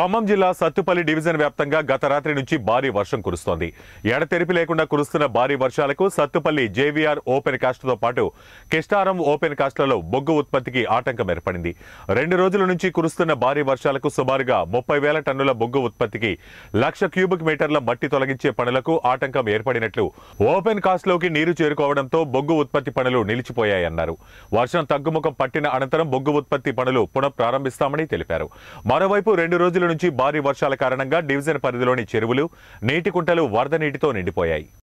ఖమ్మం జిల్లా సత్తుపల్లి డివిజన్ వ్యాప్తంగా గత రాత్రి నుంచి భారీ వర్షం కురుస్తోంది ఎడతెరిపి లేకుండా కురుస్తున్న భారీ వర్షాలకు సత్తుపల్లి జేవీఆర్ ఓపెన్ కాస్ట్తో పాటు కిష్టారం ఓపెన్ కాస్ట్లలో బొగ్గు ఉత్పత్తికి ఆటంకం ఏర్పడింది రెండు రోజుల నుంచి కురుస్తున్న భారీ వర్షాలకు సుమారుగా ముప్పై వేల టన్నుల బొగ్గు ఉత్పత్తికి లక్ష క్యూబిక్ మీటర్ల మట్టి తొలగించే పనులకు ఆటంకం ఏర్పడినట్లు ఓపెన్ కాస్ట్లోకి నీరు చేరుకోవడంతో బొగ్గు ఉత్పత్తి పనులు నిలిచిపోయాయన్నారు వర్షం తగ్గుముఖం పట్టిన అనంతరం బొగ్గు ఉత్పత్తి పనులు పునఃప్రారంభిస్తామని తెలిపారు మరోవైపు రెండు రోజుల నుంచి భారీ వర్షాల కారణంగా డివిజన్ పరిధిలోని చెరువులు నీటి కుంటలు వరద నీటితో నిండిపోయాయి